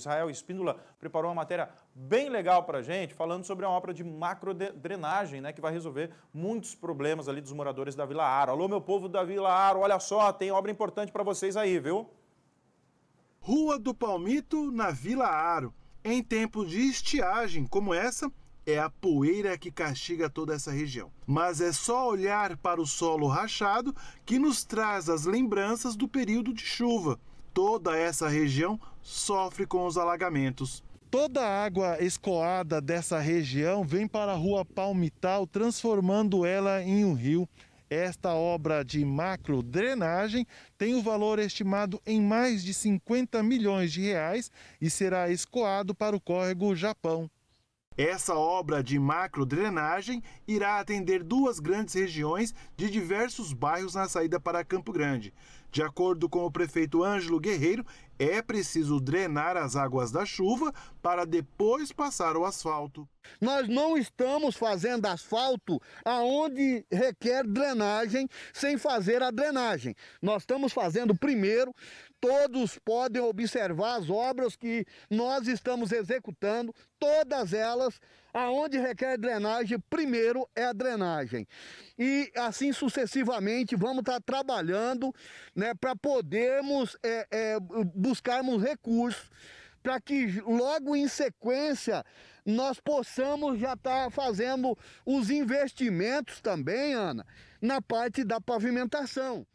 Israel Espíndola preparou uma matéria bem legal para a gente, falando sobre uma obra de macro drenagem, né, que vai resolver muitos problemas ali dos moradores da Vila Aro. Alô, meu povo da Vila Aro, olha só, tem obra importante para vocês aí, viu? Rua do Palmito, na Vila Aro. Em tempos de estiagem como essa, é a poeira que castiga toda essa região. Mas é só olhar para o solo rachado que nos traz as lembranças do período de chuva toda essa região sofre com os alagamentos. Toda a água escoada dessa região vem para a rua Palmital, transformando ela em um rio. Esta obra de macro drenagem tem o um valor estimado em mais de 50 milhões de reais e será escoado para o córrego Japão. Essa obra de macro drenagem irá atender duas grandes regiões de diversos bairros na saída para Campo Grande. De acordo com o prefeito Ângelo Guerreiro, é preciso drenar as águas da chuva para depois passar o asfalto. Nós não estamos fazendo asfalto aonde requer drenagem sem fazer a drenagem. Nós estamos fazendo primeiro, todos podem observar as obras que nós estamos executando, todas elas Aonde requer drenagem, primeiro é a drenagem. E assim sucessivamente vamos estar tá trabalhando né, para podermos é, é, buscarmos recursos para que logo em sequência nós possamos já estar tá fazendo os investimentos também, Ana, na parte da pavimentação.